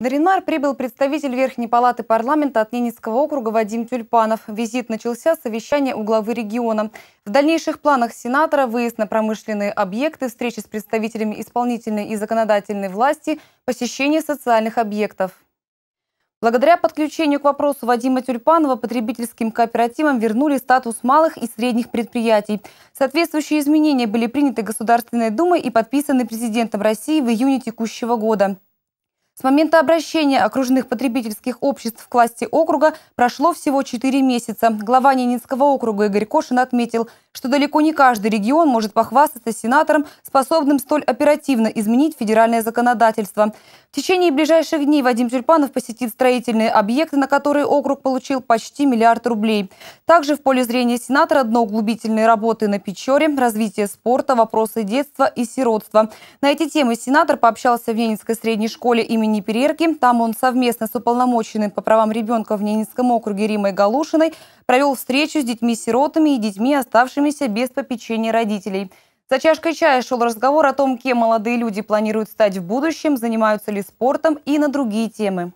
На Ренмар прибыл представитель Верхней палаты парламента от Ненецкого округа Вадим Тюльпанов. Визит начался с совещания у главы региона. В дальнейших планах сенатора выезд на промышленные объекты, встречи с представителями исполнительной и законодательной власти, посещение социальных объектов. Благодаря подключению к вопросу Вадима Тюльпанова потребительским кооперативам вернули статус малых и средних предприятий. Соответствующие изменения были приняты Государственной Думой и подписаны президентом России в июне текущего года. С момента обращения окружных потребительских обществ в власти округа прошло всего 4 месяца. Глава Ненецкого округа Игорь Кошин отметил, что далеко не каждый регион может похвастаться сенатором, способным столь оперативно изменить федеральное законодательство. В течение ближайших дней Вадим Тюльпанов посетит строительные объекты, на которые округ получил почти миллиард рублей. Также в поле зрения сенатора дно углубительные работы на Печоре, развитие спорта, вопросы детства и сиротства. На эти темы сенатор пообщался в Ненецкой средней школе имени имени Перерки. Там он совместно с уполномоченным по правам ребенка в Ненецком округе Римой Галушиной провел встречу с детьми-сиротами и детьми, оставшимися без попечения родителей. За чашкой чая шел разговор о том, кем молодые люди планируют стать в будущем, занимаются ли спортом и на другие темы.